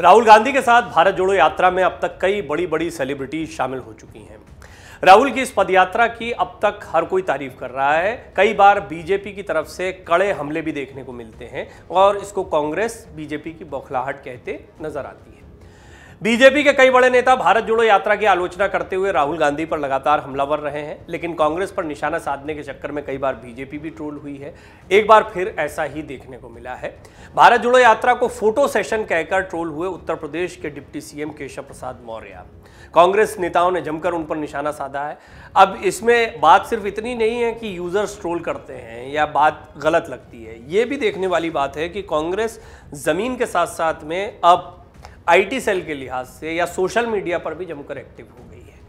राहुल गांधी के साथ भारत जोड़ो यात्रा में अब तक कई बड़ी बड़ी सेलिब्रिटीज शामिल हो चुकी हैं राहुल की इस पदयात्रा की अब तक हर कोई तारीफ कर रहा है कई बार बीजेपी की तरफ से कड़े हमले भी देखने को मिलते हैं और इसको कांग्रेस बीजेपी की बौखलाहट कहते नजर आती है बीजेपी के कई बड़े नेता भारत जोड़ो यात्रा की आलोचना करते हुए राहुल गांधी पर लगातार हमलावर रहे हैं लेकिन कांग्रेस पर निशाना साधने के चक्कर में कई बार बीजेपी भी ट्रोल हुई है एक बार फिर ऐसा ही देखने को मिला है भारत जोड़ो यात्रा को फोटो सेशन कहकर ट्रोल हुए उत्तर प्रदेश के डिप्टी सीएम केशव प्रसाद मौर्य कांग्रेस नेताओं ने जमकर उन पर निशाना साधा है अब इसमें बात सिर्फ इतनी नहीं है कि यूजर्स ट्रोल करते हैं या बात गलत लगती है ये भी देखने वाली बात है कि कांग्रेस जमीन के साथ साथ में अब आईटी सेल के लिहाज से या सोशल मीडिया पर भी जमकर एक्टिव हो गई है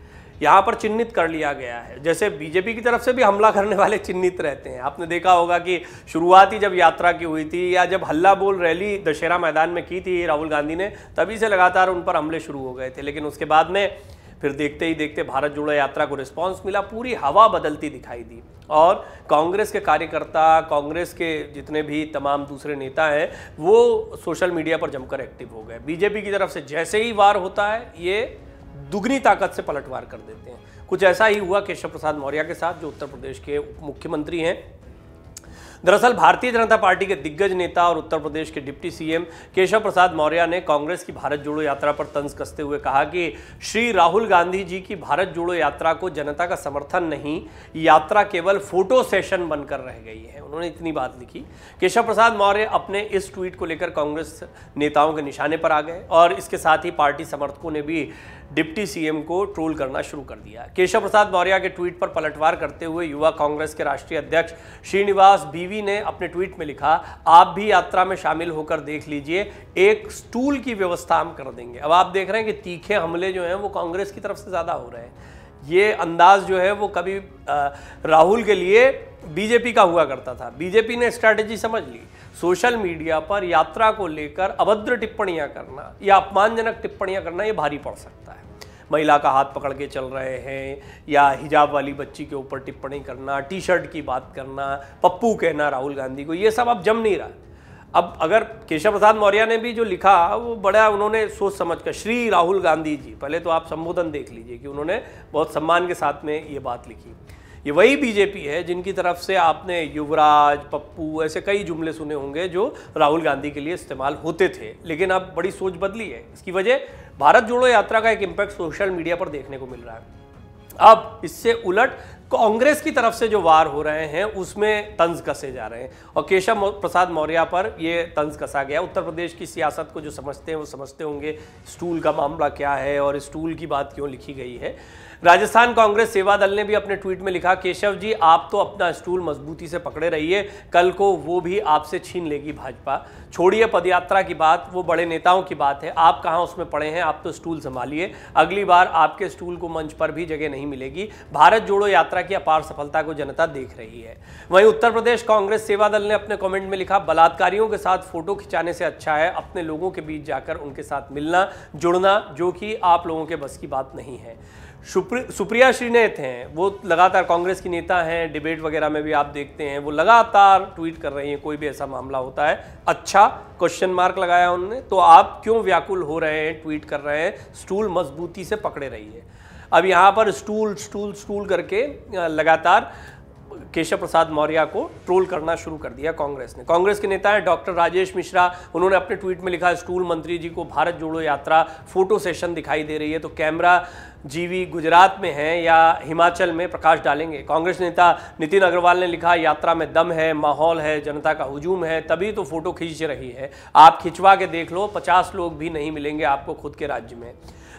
यहाँ पर चिन्हित कर लिया गया है जैसे बीजेपी की तरफ से भी हमला करने वाले चिन्हित रहते हैं आपने देखा होगा कि शुरुआत ही जब यात्रा की हुई थी या जब हल्ला बोल रैली दशहरा मैदान में की थी राहुल गांधी ने तभी से लगातार उन पर हमले शुरू हो गए थे लेकिन उसके बाद में फिर देखते ही देखते भारत जोड़ो यात्रा को रिस्पांस मिला पूरी हवा बदलती दिखाई दी और कांग्रेस के कार्यकर्ता कांग्रेस के जितने भी तमाम दूसरे नेता हैं वो सोशल मीडिया पर जमकर एक्टिव हो गए बीजेपी की तरफ से जैसे ही वार होता है ये दुगनी ताकत से पलटवार कर देते हैं कुछ ऐसा ही हुआ केशव प्रसाद मौर्य के साथ जो उत्तर प्रदेश के मुख्यमंत्री हैं दरअसल भारतीय जनता पार्टी के दिग्गज नेता और उत्तर प्रदेश के डिप्टी सीएम केशव प्रसाद मौर्य ने कांग्रेस की भारत जोड़ो यात्रा पर तंज कसते हुए कहा कि श्री राहुल गांधी जी की भारत जोड़ो यात्रा को जनता का समर्थन नहीं यात्रा केवल फोटो सेशन बनकर रह गई है उन्होंने इतनी बात लिखी केशव प्रसाद मौर्य अपने इस ट्वीट को लेकर कांग्रेस नेताओं के निशाने पर आ गए और इसके साथ ही पार्टी समर्थकों ने भी डिप्टी सीएम को ट्रोल करना शुरू कर दिया केशव प्रसाद मौर्य के ट्वीट पर पलटवार करते हुए युवा कांग्रेस के राष्ट्रीय अध्यक्ष श्रीनिवास बीवी बीवी ने अपने ट्वीट में लिखा आप भी यात्रा में शामिल होकर देख लीजिए एक स्टूल की व्यवस्था हम कर देंगे अब आप देख रहे हैं कि तीखे हमले जो हैं वो कांग्रेस की तरफ से ज़्यादा हो रहे हैं ये अंदाज जो है वो कभी राहुल के लिए बीजेपी का हुआ करता था बीजेपी ने स्ट्रैटेजी समझ ली सोशल मीडिया पर यात्रा को लेकर अभद्र टिप्पणियां करना या अपमानजनक टिप्पणियां करना ये भारी पड़ सकता है महिला का हाथ पकड़ के चल रहे हैं या हिजाब वाली बच्ची के ऊपर टिप्पणी करना टी शर्ट की बात करना पप्पू कहना राहुल गांधी को ये सब अब जम नहीं रहा अब अगर केशव प्रसाद मौर्य ने भी जो लिखा वो बड़ा उन्होंने सोच समझ कर श्री राहुल गांधी जी पहले तो आप संबोधन देख लीजिए कि उन्होंने बहुत सम्मान के साथ में ये बात लिखी ये वही बीजेपी है जिनकी तरफ से आपने युवराज पप्पू ऐसे कई जुमले सुने होंगे जो राहुल गांधी के लिए इस्तेमाल होते थे लेकिन अब बड़ी सोच बदली है इसकी वजह भारत जोड़ो यात्रा का एक इम्पैक्ट सोशल मीडिया पर देखने को मिल रहा है अब इससे उलट कांग्रेस की तरफ से जो वार हो रहे हैं उसमें तंज कसे जा रहे हैं और केशव प्रसाद मौर्य पर ये तंज कसा गया उत्तर प्रदेश की सियासत को जो समझते हैं वो समझते होंगे स्टूल का मामला क्या है और स्टूल की बात क्यों लिखी गई है राजस्थान कांग्रेस सेवा दल ने भी अपने ट्वीट में लिखा केशव जी आप तो अपना स्टूल मजबूती से पकड़े रहिए कल को वो भी आपसे छीन लेगी भाजपा छोड़िए पदयात्रा की बात वो बड़े नेताओं की बात है आप कहाँ उसमें पड़े हैं आप तो स्टूल संभालिए अगली बार आपके स्टूल को मंच पर भी जगह नहीं मिलेगी भारत जोड़ो यात्रा की अपार सफलता को जनता देख रही है वहीं उत्तर प्रदेश कांग्रेस सेवा दल ने अपने कमेंट में लिखा बलात्कारियों के साथ फोटो खिंचाने से अच्छा है अपने लोगों के बीच जाकर उनके साथ मिलना जुड़ना जो कि आप लोगों के बस की बात नहीं है सुप्रिया श्रीनेत हैं वो लगातार कांग्रेस की नेता हैं डिबेट वगैरह में भी आप देखते हैं वो लगातार ट्वीट कर रही हैं कोई भी ऐसा मामला होता है अच्छा क्वेश्चन मार्क लगाया उन्होंने तो आप क्यों व्याकुल हो रहे हैं ट्वीट कर रहे हैं स्टूल मजबूती से पकड़े रही है अब यहाँ पर स्टूल स्टूल स्टूल करके लगातार केशव प्रसाद मौर्य को ट्रोल करना शुरू कर दिया कांग्रेस ने कांग्रेस के नेता हैं डॉक्टर राजेश मिश्रा उन्होंने अपने ट्वीट में लिखा स्टूल मंत्री जी को भारत जोड़ो यात्रा फोटो सेशन दिखाई दे रही है तो कैमरा जीवी गुजरात में है या हिमाचल में प्रकाश डालेंगे कांग्रेस नेता नितिन अग्रवाल ने लिखा यात्रा में दम है माहौल है जनता का हुजूम है तभी तो फोटो खींच रही है आप खिंचवा के देख लो पचास लोग भी नहीं मिलेंगे आपको खुद के राज्य में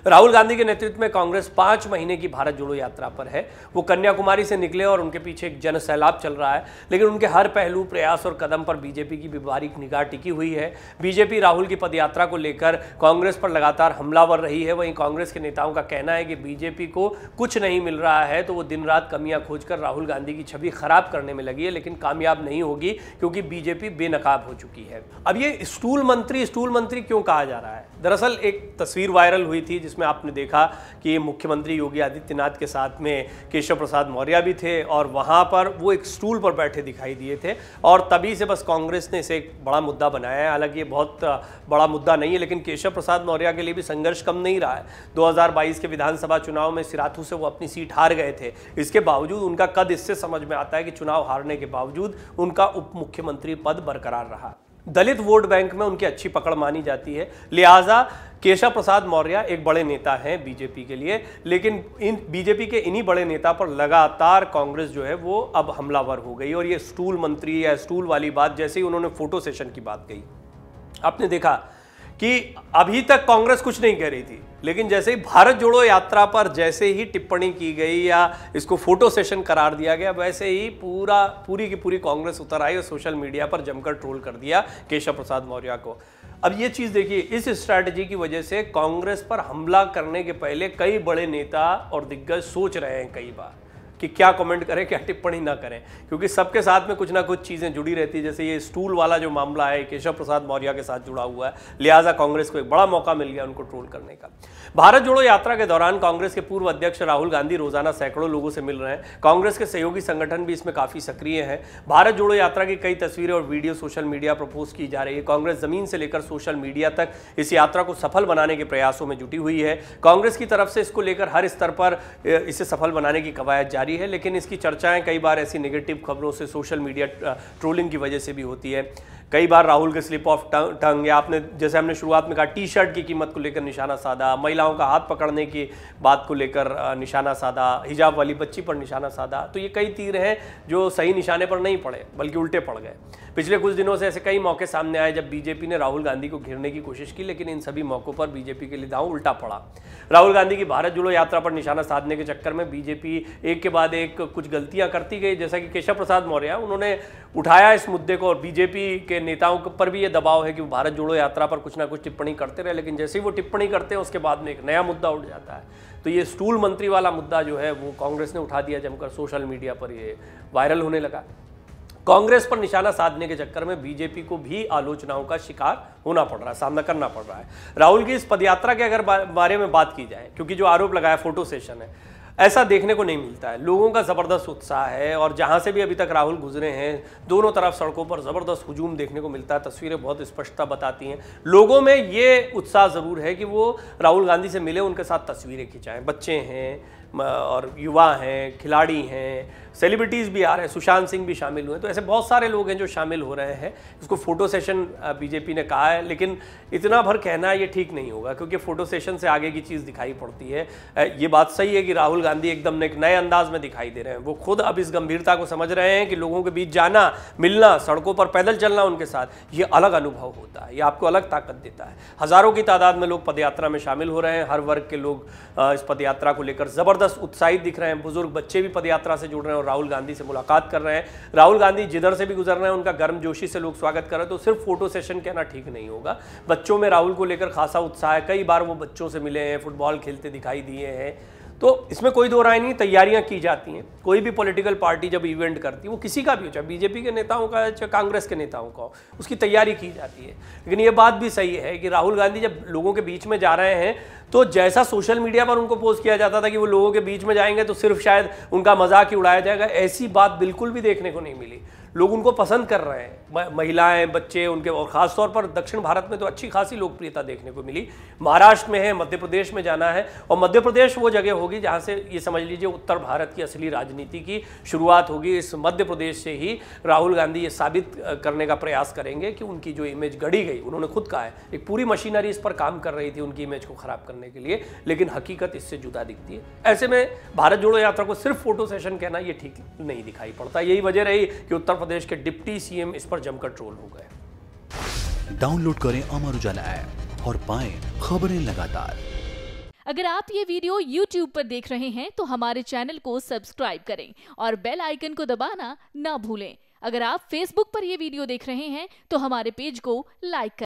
राहुल गांधी के नेतृत्व में कांग्रेस पांच महीने की भारत जोड़ो यात्रा पर है वो कन्याकुमारी से निकले और उनके पीछे एक जन सैलाब चल रहा है लेकिन उनके हर पहलू प्रयास और कदम पर बीजेपी की व्यवहारिक निगाह टिकी हुई है बीजेपी राहुल की पदयात्रा को लेकर कांग्रेस पर लगातार हमलावर रही है वहीं कांग्रेस के नेताओं का कहना है कि बीजेपी को कुछ नहीं मिल रहा है तो वो दिन रात कमियां खोजकर राहुल गांधी की छवि खराब करने में लगी है लेकिन कामयाब नहीं होगी क्योंकि बीजेपी बेनकाब हो चुकी है अब ये स्टूल मंत्री स्टूल मंत्री क्यों कहा जा रहा है दरअसल एक तस्वीर वायरल हुई थी जिस जिसमें आपने देखा कि मुख्यमंत्री योगी आदित्यनाथ के साथ में केशव प्रसाद मौर्य भी थे और वहाँ पर वो एक स्टूल पर बैठे दिखाई दिए थे और तभी से बस कांग्रेस ने इसे एक बड़ा मुद्दा बनाया है हालांकि ये बहुत बड़ा मुद्दा नहीं है लेकिन केशव प्रसाद मौर्य के लिए भी संघर्ष कम नहीं रहा है दो के विधानसभा चुनाव में सिराथू से वो अपनी सीट हार गए थे इसके बावजूद उनका कद इससे समझ में आता है कि चुनाव हारने के बावजूद उनका उप मुख्यमंत्री पद बरकरार रहा दलित वोट बैंक में उनकी अच्छी पकड़ मानी जाती है लिहाजा केशव प्रसाद मौर्य एक बड़े नेता हैं बीजेपी के लिए लेकिन इन बीजेपी के इन्हीं बड़े नेता पर लगातार कांग्रेस जो है वो अब हमलावर हो गई और ये स्टूल मंत्री या स्टूल वाली बात जैसे ही उन्होंने फोटो सेशन की बात कही आपने देखा कि अभी तक कांग्रेस कुछ नहीं कह रही थी लेकिन जैसे ही भारत जोड़ो यात्रा पर जैसे ही टिप्पणी की गई या इसको फोटो सेशन करार दिया गया वैसे ही पूरा पूरी की पूरी कांग्रेस उतर आई और सोशल मीडिया पर जमकर ट्रोल कर दिया केशव प्रसाद मौर्य को अब ये चीज़ देखिए इस स्ट्रैटेजी की वजह से कांग्रेस पर हमला करने के पहले कई बड़े नेता और दिग्गज सोच रहे हैं कई बार कि क्या कमेंट करें क्या टिप्पणी ना करें क्योंकि सबके साथ में कुछ ना कुछ चीज़ें जुड़ी रहती है जैसे ये स्टूल वाला जो मामला है केशव प्रसाद मौर्य के साथ जुड़ा हुआ है लिहाजा कांग्रेस को एक बड़ा मौका मिल गया उनको ट्रोल करने का भारत जोड़ो यात्रा के दौरान कांग्रेस के पूर्व अध्यक्ष राहुल गांधी रोजाना सैकड़ों लोगों से मिल रहे हैं कांग्रेस के सहयोगी संगठन भी इसमें काफ़ी सक्रिय हैं भारत जोड़ो यात्रा की कई तस्वीरें और वीडियो सोशल मीडिया प्रपोज की जा रही है कांग्रेस जमीन से लेकर सोशल मीडिया तक इस यात्रा को सफल बनाने के प्रयासों में जुटी हुई है कांग्रेस की तरफ से इसको लेकर हर स्तर पर इसे सफल बनाने की कवायद जारी जारी है लेकिन इसकी चर्चाएं कई बार ऐसी नेगेटिव खबरों से सोशल मीडिया ट्रोलिंग की वजह से भी होती है कई बार राहुल के स्लिप ऑफ टंग या आपने जैसे हमने शुरुआत में कहा टी शर्ट की कीमत को लेकर निशाना साधा महिलाओं का हाथ पकड़ने की बात को लेकर निशाना साधा हिजाब वाली बच्ची पर निशाना साधा तो ये कई तीर हैं जो सही निशाने पर नहीं पड़े बल्कि उल्टे पड़ गए पिछले कुछ दिनों से ऐसे कई मौके सामने आए जब बीजेपी ने राहुल गांधी को घेरने की कोशिश की लेकिन इन सभी मौकों पर बीजेपी के लिए दांव उल्टा पड़ा राहुल गांधी की भारत जोड़ो यात्रा पर निशाना साधने के चक्कर में बीजेपी एक के बाद एक कुछ गलतियां करती गई जैसा कि केशव प्रसाद मौर्य उन्होंने उठाया इस मुद्दे को और बीजेपी के नेताओं पर भी यह दबाव है कि वो भारत जोड़ो यात्रा पर कुछ ना कुछ टिप्पणी करते रहे लेकिन जैसे ही वो टिप्पणी करते हैं उसके बाद में एक नया मुद्दा उठ जाता है तो ये स्टूल मंत्री वाला मुद्दा जो है वो कांग्रेस ने उठा दिया जमकर सोशल मीडिया पर ये वायरल होने लगा कांग्रेस पर निशाना साधने के चक्कर में बीजेपी को भी आलोचनाओं का शिकार होना पड़ रहा है सामना करना पड़ रहा है राहुल की इस पदयात्रा के अगर बारे में बात की जाए क्योंकि जो आरोप लगाया फोटो सेशन है ऐसा देखने को नहीं मिलता है लोगों का ज़बरदस्त उत्साह है और जहाँ से भी अभी तक राहुल गुजरे हैं दोनों तरफ सड़कों पर ज़बरदस्त हजूम देखने को मिलता है तस्वीरें बहुत स्पष्टता बताती हैं लोगों में ये उत्साह ज़रूर है कि वो राहुल गांधी से मिले उनके साथ तस्वीरें खिंचाएं बच्चे हैं और युवा हैं खिलाड़ी हैं सेलिब्रिटीज़ भी आ रहे हैं सुशांत सिंह भी शामिल हुए हैं तो ऐसे बहुत सारे लोग हैं जो शामिल हो रहे हैं इसको फ़ोटो सेशन बीजेपी ने कहा है लेकिन इतना भर कहना ये ठीक नहीं होगा क्योंकि फ़ोटो सेशन से आगे की चीज़ दिखाई पड़ती है ये बात सही है कि राहुल गांधी एकदम एक नए अंदाज में दिखाई दे रहे हैं वो खुद अब इस गंभीरता को समझ रहे हैं कि लोगों के बीच जाना मिलना सड़कों पर पैदल चलना उनके साथ ये अलग अनुभव होता है ये आपको अलग ताकत देता है हज़ारों की तादाद में लोग पदयात्रा में शामिल हो रहे हैं हर वर्ग के लोग इस पदयात्रा को लेकर ज़बरदस्त ज़बरदस्त उत्साहित दिख रहे हैं बुजुर्ग बच्चे भी पदयात्रा से जुड़ रहे हैं और राहुल गांधी से मुलाकात कर रहे हैं राहुल गांधी जिधर से भी गुजर रहे हैं उनका गर्मजोशी से लोग स्वागत कर रहे हैं तो सिर्फ फोटो सेशन कहना ठीक नहीं होगा बच्चों में राहुल को लेकर खासा उत्साह है कई बार वो बच्चों से मिले हैं फुटबॉल खेलते दिखाई दिए हैं तो इसमें कोई दो राय नहीं तैयारियां की जाती हैं कोई भी पॉलिटिकल पार्टी जब इवेंट करती है वो किसी का भी हो चाहे बीजेपी के नेताओं का चाहे कांग्रेस के नेताओं का हो उसकी तैयारी की जाती है लेकिन ये बात भी सही है कि राहुल गांधी जब लोगों के बीच में जा रहे हैं तो जैसा सोशल मीडिया पर उनको पोस्ट किया जाता था कि वो लोगों के बीच में जाएंगे तो सिर्फ शायद उनका मजाक ही उड़ाया जाएगा ऐसी बात बिल्कुल भी देखने को नहीं मिली लोग उनको पसंद कर रहे हैं महिलाएं बच्चे उनके और ख़ास तौर पर दक्षिण भारत में तो अच्छी खासी लोकप्रियता देखने को मिली महाराष्ट्र में है मध्य प्रदेश में जाना है और मध्य प्रदेश वो जगह होगी जहाँ से ये समझ लीजिए उत्तर भारत की असली राजनीति की शुरुआत होगी इस मध्य प्रदेश से ही राहुल गांधी ये साबित करने का प्रयास करेंगे कि उनकी जो इमेज गढ़ी गई उन्होंने खुद कहा है एक पूरी मशीनरी इस पर काम कर रही थी उनकी इमेज को ख़राब करने के लिए लेकिन हकीकत इससे जुदा दिखती है ऐसे में भारत जोड़ो यात्रा को सिर्फ फोटो सेशन कहना ये ठीक नहीं दिखाई पड़ता यही वजह रही कि उत्तर प्रदेश के डिप्टी सीएम इस पर जमकर ट्रोल हो गए डाउनलोड करें अमर उजाला ऐप और पाए खबरें लगातार अगर आप ये वीडियो YouTube पर देख रहे हैं तो हमारे चैनल को सब्सक्राइब करें और बेल आइकन को दबाना ना भूलें अगर आप Facebook पर यह वीडियो देख रहे हैं तो हमारे पेज को लाइक करें